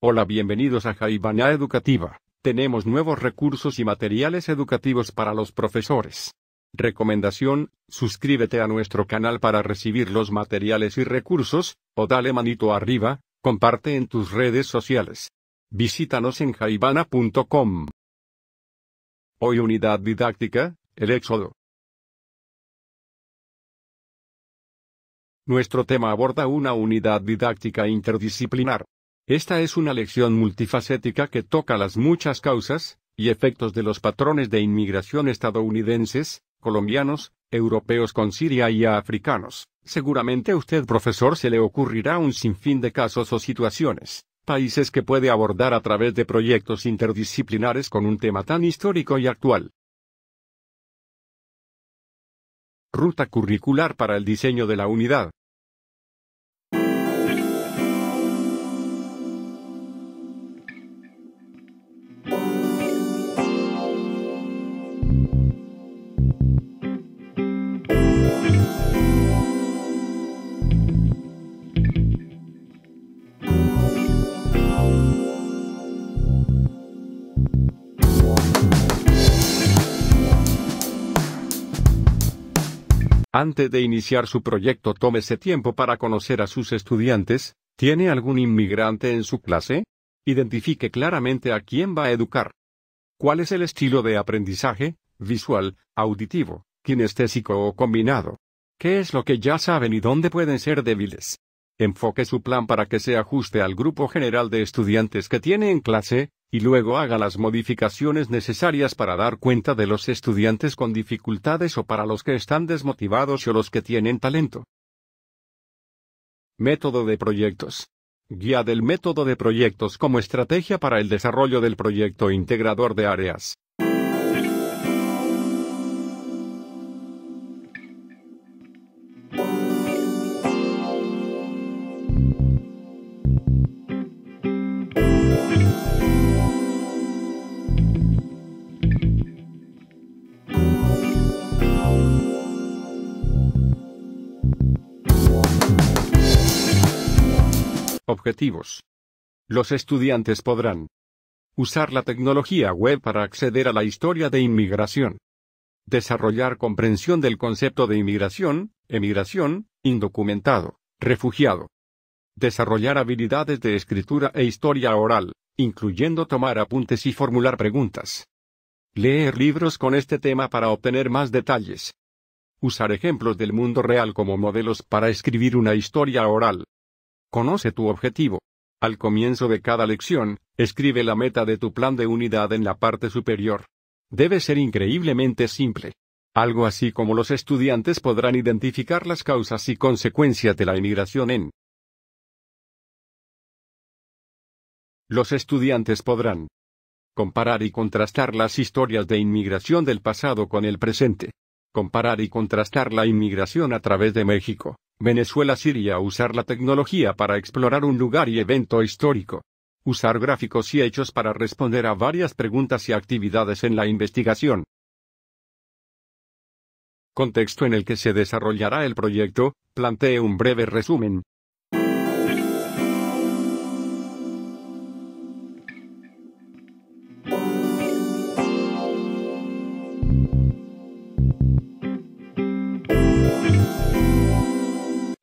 Hola, bienvenidos a Jaibana Educativa. Tenemos nuevos recursos y materiales educativos para los profesores. Recomendación, suscríbete a nuestro canal para recibir los materiales y recursos, o dale manito arriba, comparte en tus redes sociales. Visítanos en jaibana.com. Hoy unidad didáctica, el éxodo. Nuestro tema aborda una unidad didáctica interdisciplinar. Esta es una lección multifacética que toca las muchas causas y efectos de los patrones de inmigración estadounidenses, colombianos, europeos con Siria y africanos. Seguramente a usted profesor se le ocurrirá un sinfín de casos o situaciones, países que puede abordar a través de proyectos interdisciplinares con un tema tan histórico y actual. Ruta curricular para el diseño de la unidad. Antes de iniciar su proyecto, tómese tiempo para conocer a sus estudiantes. ¿Tiene algún inmigrante en su clase? Identifique claramente a quién va a educar. ¿Cuál es el estilo de aprendizaje? Visual, auditivo, kinestésico o combinado. ¿Qué es lo que ya saben y dónde pueden ser débiles? Enfoque su plan para que se ajuste al grupo general de estudiantes que tiene en clase, y luego haga las modificaciones necesarias para dar cuenta de los estudiantes con dificultades o para los que están desmotivados o los que tienen talento. Método de proyectos. Guía del método de proyectos como estrategia para el desarrollo del proyecto integrador de áreas. Objetivos. Los estudiantes podrán usar la tecnología web para acceder a la historia de inmigración, desarrollar comprensión del concepto de inmigración, emigración, indocumentado, refugiado, desarrollar habilidades de escritura e historia oral, incluyendo tomar apuntes y formular preguntas, leer libros con este tema para obtener más detalles, usar ejemplos del mundo real como modelos para escribir una historia oral, Conoce tu objetivo. Al comienzo de cada lección, escribe la meta de tu plan de unidad en la parte superior. Debe ser increíblemente simple. Algo así como los estudiantes podrán identificar las causas y consecuencias de la inmigración en Los estudiantes podrán comparar y contrastar las historias de inmigración del pasado con el presente. Comparar y contrastar la inmigración a través de México, Venezuela-Siria usar la tecnología para explorar un lugar y evento histórico. Usar gráficos y hechos para responder a varias preguntas y actividades en la investigación. Contexto en el que se desarrollará el proyecto, plantee un breve resumen,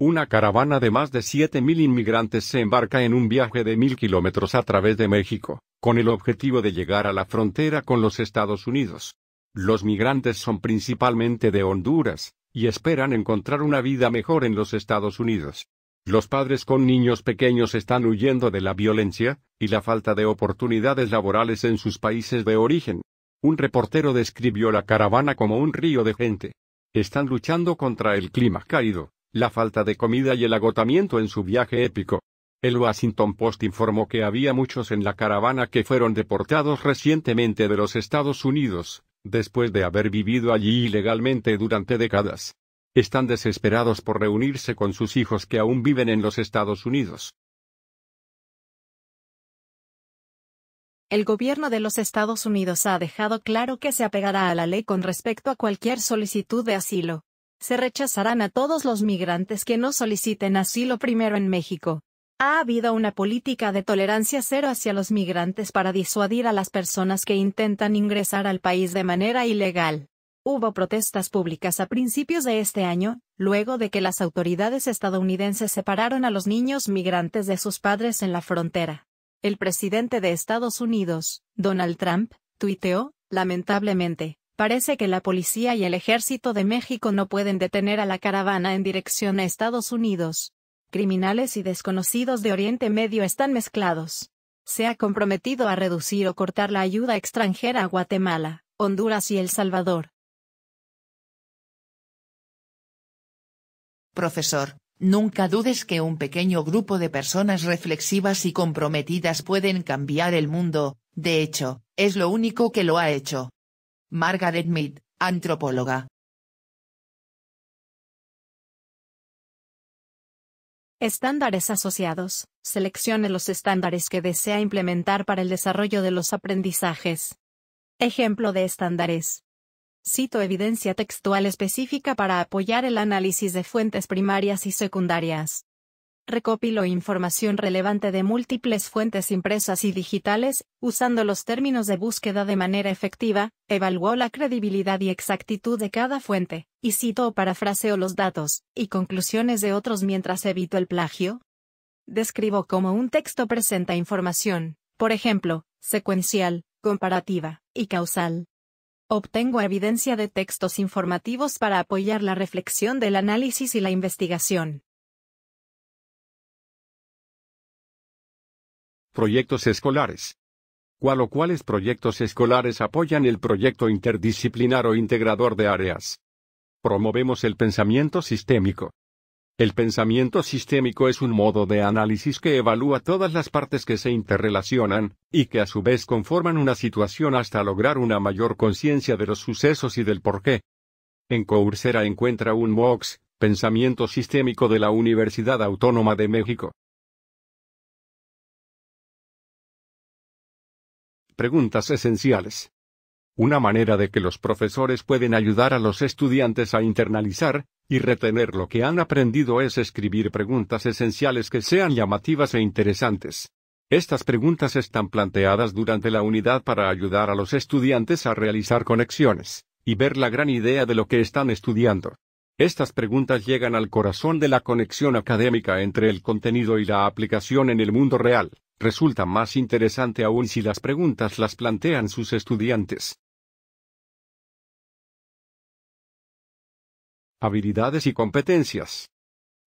Una caravana de más de 7.000 inmigrantes se embarca en un viaje de 1.000 kilómetros a través de México, con el objetivo de llegar a la frontera con los Estados Unidos. Los migrantes son principalmente de Honduras, y esperan encontrar una vida mejor en los Estados Unidos. Los padres con niños pequeños están huyendo de la violencia y la falta de oportunidades laborales en sus países de origen. Un reportero describió la caravana como un río de gente. Están luchando contra el clima caído la falta de comida y el agotamiento en su viaje épico. El Washington Post informó que había muchos en la caravana que fueron deportados recientemente de los Estados Unidos, después de haber vivido allí ilegalmente durante décadas. Están desesperados por reunirse con sus hijos que aún viven en los Estados Unidos. El gobierno de los Estados Unidos ha dejado claro que se apegará a la ley con respecto a cualquier solicitud de asilo se rechazarán a todos los migrantes que no soliciten asilo primero en México. Ha habido una política de tolerancia cero hacia los migrantes para disuadir a las personas que intentan ingresar al país de manera ilegal. Hubo protestas públicas a principios de este año, luego de que las autoridades estadounidenses separaron a los niños migrantes de sus padres en la frontera. El presidente de Estados Unidos, Donald Trump, tuiteó, lamentablemente, Parece que la policía y el ejército de México no pueden detener a la caravana en dirección a Estados Unidos. Criminales y desconocidos de Oriente Medio están mezclados. Se ha comprometido a reducir o cortar la ayuda extranjera a Guatemala, Honduras y El Salvador. Profesor, nunca dudes que un pequeño grupo de personas reflexivas y comprometidas pueden cambiar el mundo, de hecho, es lo único que lo ha hecho. Margaret Mead, antropóloga. Estándares asociados. Seleccione los estándares que desea implementar para el desarrollo de los aprendizajes. Ejemplo de estándares. Cito evidencia textual específica para apoyar el análisis de fuentes primarias y secundarias recopiló información relevante de múltiples fuentes impresas y digitales, usando los términos de búsqueda de manera efectiva, evaluó la credibilidad y exactitud de cada fuente, y citó o parafraseó los datos y conclusiones de otros mientras evito el plagio. Describo cómo un texto presenta información, por ejemplo, secuencial, comparativa y causal. Obtengo evidencia de textos informativos para apoyar la reflexión del análisis y la investigación. Proyectos escolares. ¿Cuál o cuáles proyectos escolares apoyan el proyecto interdisciplinar o integrador de áreas? Promovemos el pensamiento sistémico. El pensamiento sistémico es un modo de análisis que evalúa todas las partes que se interrelacionan, y que a su vez conforman una situación hasta lograr una mayor conciencia de los sucesos y del porqué. En Coursera encuentra un MOOCs, Pensamiento Sistémico de la Universidad Autónoma de México. preguntas esenciales. Una manera de que los profesores pueden ayudar a los estudiantes a internalizar y retener lo que han aprendido es escribir preguntas esenciales que sean llamativas e interesantes. Estas preguntas están planteadas durante la unidad para ayudar a los estudiantes a realizar conexiones y ver la gran idea de lo que están estudiando. Estas preguntas llegan al corazón de la conexión académica entre el contenido y la aplicación en el mundo real. Resulta más interesante aún si las preguntas las plantean sus estudiantes. Habilidades y competencias.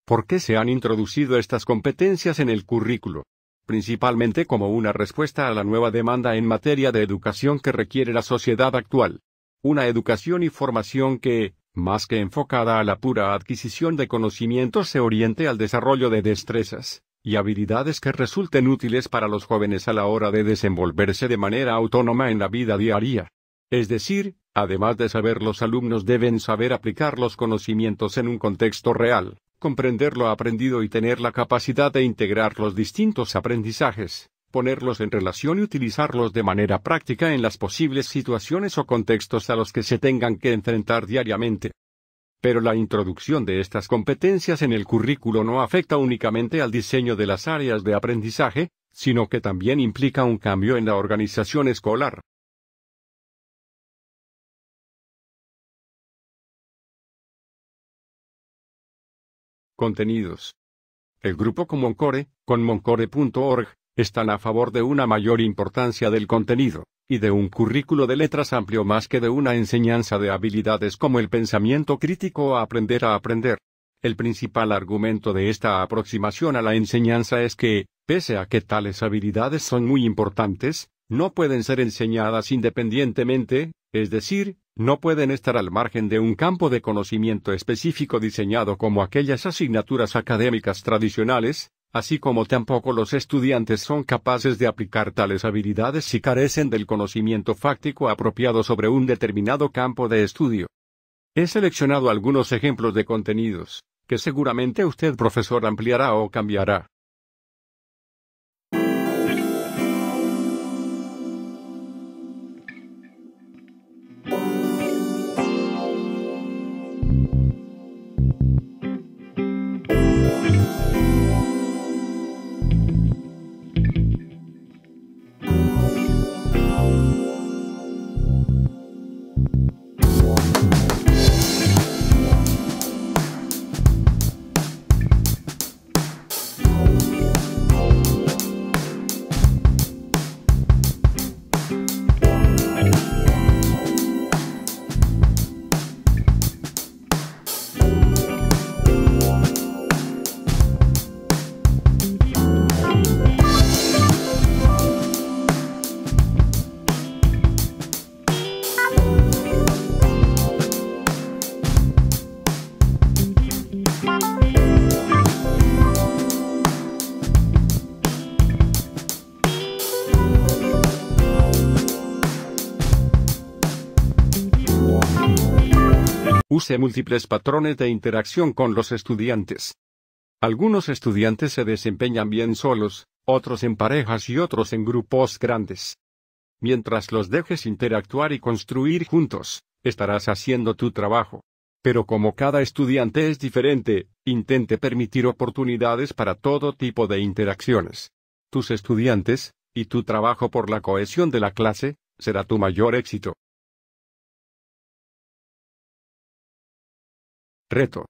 ¿Por qué se han introducido estas competencias en el currículo? Principalmente como una respuesta a la nueva demanda en materia de educación que requiere la sociedad actual. Una educación y formación que, más que enfocada a la pura adquisición de conocimientos, se oriente al desarrollo de destrezas, y habilidades que resulten útiles para los jóvenes a la hora de desenvolverse de manera autónoma en la vida diaria. Es decir, además de saber los alumnos deben saber aplicar los conocimientos en un contexto real, comprender lo aprendido y tener la capacidad de integrar los distintos aprendizajes, ponerlos en relación y utilizarlos de manera práctica en las posibles situaciones o contextos a los que se tengan que enfrentar diariamente. Pero la introducción de estas competencias en el currículo no afecta únicamente al diseño de las áreas de aprendizaje, sino que también implica un cambio en la organización escolar. Contenidos. El grupo Comoncore, con moncore.org, están a favor de una mayor importancia del contenido, y de un currículo de letras amplio más que de una enseñanza de habilidades como el pensamiento crítico o aprender a aprender. El principal argumento de esta aproximación a la enseñanza es que, pese a que tales habilidades son muy importantes, no pueden ser enseñadas independientemente, es decir, no pueden estar al margen de un campo de conocimiento específico diseñado como aquellas asignaturas académicas tradicionales, así como tampoco los estudiantes son capaces de aplicar tales habilidades si carecen del conocimiento fáctico apropiado sobre un determinado campo de estudio. He seleccionado algunos ejemplos de contenidos, que seguramente usted profesor ampliará o cambiará. use múltiples patrones de interacción con los estudiantes. Algunos estudiantes se desempeñan bien solos, otros en parejas y otros en grupos grandes. Mientras los dejes interactuar y construir juntos, estarás haciendo tu trabajo. Pero como cada estudiante es diferente, intente permitir oportunidades para todo tipo de interacciones. Tus estudiantes, y tu trabajo por la cohesión de la clase, será tu mayor éxito. Reto.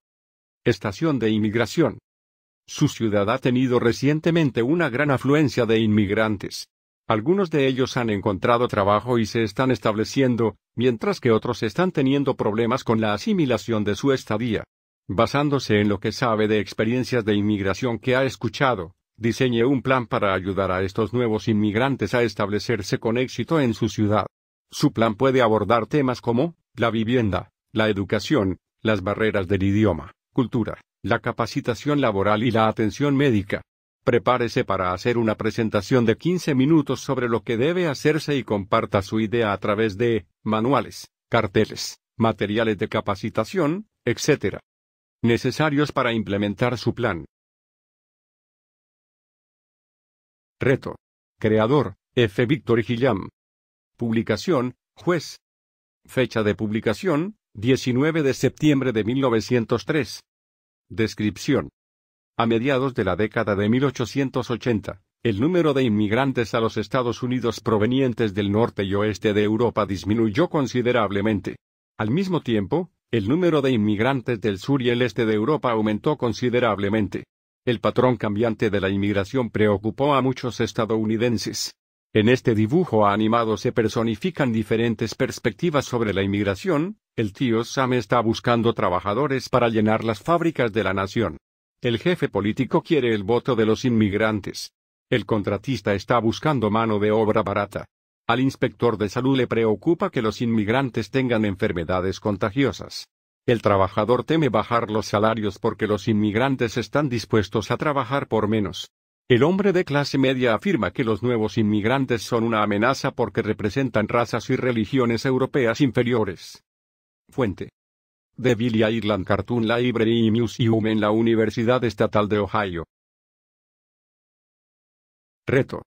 Estación de inmigración. Su ciudad ha tenido recientemente una gran afluencia de inmigrantes. Algunos de ellos han encontrado trabajo y se están estableciendo, mientras que otros están teniendo problemas con la asimilación de su estadía. Basándose en lo que sabe de experiencias de inmigración que ha escuchado, diseñe un plan para ayudar a estos nuevos inmigrantes a establecerse con éxito en su ciudad. Su plan puede abordar temas como la vivienda, la educación, las barreras del idioma, cultura, la capacitación laboral y la atención médica. Prepárese para hacer una presentación de 15 minutos sobre lo que debe hacerse y comparta su idea a través de manuales, carteles, materiales de capacitación, etc. Necesarios para implementar su plan. Reto. Creador, F. Víctor Gillam. Publicación, juez. Fecha de publicación, 19 de septiembre de 1903. Descripción. A mediados de la década de 1880, el número de inmigrantes a los Estados Unidos provenientes del norte y oeste de Europa disminuyó considerablemente. Al mismo tiempo, el número de inmigrantes del sur y el este de Europa aumentó considerablemente. El patrón cambiante de la inmigración preocupó a muchos estadounidenses. En este dibujo animado se personifican diferentes perspectivas sobre la inmigración, el tío Sam está buscando trabajadores para llenar las fábricas de la nación. El jefe político quiere el voto de los inmigrantes. El contratista está buscando mano de obra barata. Al inspector de salud le preocupa que los inmigrantes tengan enfermedades contagiosas. El trabajador teme bajar los salarios porque los inmigrantes están dispuestos a trabajar por menos. El hombre de clase media afirma que los nuevos inmigrantes son una amenaza porque representan razas y religiones europeas inferiores. Fuente. Billy Ireland Cartoon Library Museum en la Universidad Estatal de Ohio. Reto.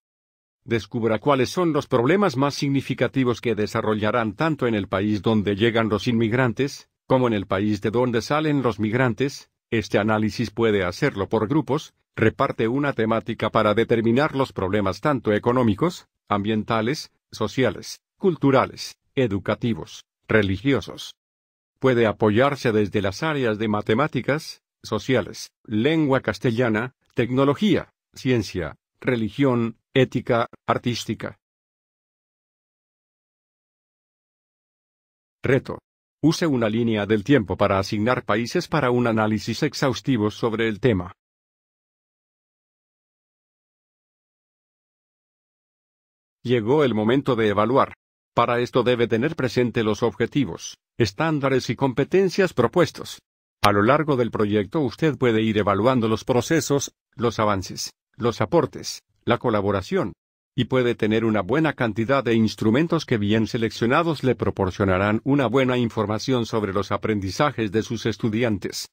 Descubra cuáles son los problemas más significativos que desarrollarán tanto en el país donde llegan los inmigrantes, como en el país de donde salen los migrantes. Este análisis puede hacerlo por grupos, reparte una temática para determinar los problemas tanto económicos, ambientales, sociales, culturales, educativos, religiosos, Puede apoyarse desde las áreas de matemáticas, sociales, lengua castellana, tecnología, ciencia, religión, ética, artística. Reto. Use una línea del tiempo para asignar países para un análisis exhaustivo sobre el tema. Llegó el momento de evaluar. Para esto debe tener presente los objetivos, estándares y competencias propuestos. A lo largo del proyecto usted puede ir evaluando los procesos, los avances, los aportes, la colaboración, y puede tener una buena cantidad de instrumentos que bien seleccionados le proporcionarán una buena información sobre los aprendizajes de sus estudiantes.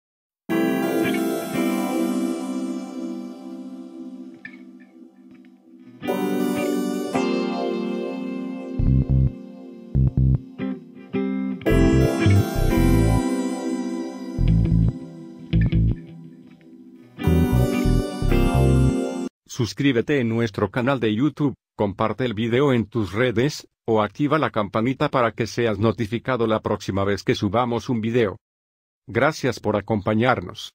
Suscríbete en nuestro canal de YouTube, comparte el video en tus redes, o activa la campanita para que seas notificado la próxima vez que subamos un video. Gracias por acompañarnos.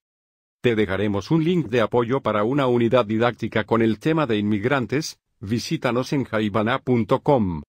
Te dejaremos un link de apoyo para una unidad didáctica con el tema de inmigrantes, visítanos en jaibana.com.